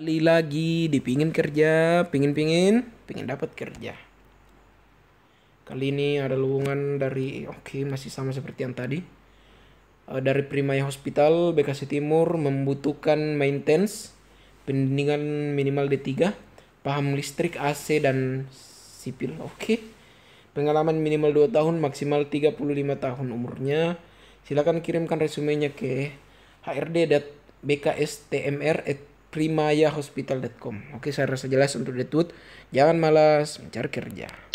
kali lagi dipingin kerja pingin pingin pingin dapat kerja kali ini ada lowongan dari oke okay, masih sama seperti yang tadi uh, dari Primaya Hospital Bekasi Timur membutuhkan maintenance pendingan minimal D3 paham listrik AC dan sipil oke okay. pengalaman minimal 2 tahun maksimal 35 tahun umurnya silakan kirimkan resumenya ke hrd.bkstmr@ primayahospital.com. Oke, saya rasa jelas untuk detut. Jangan malas mencari kerja.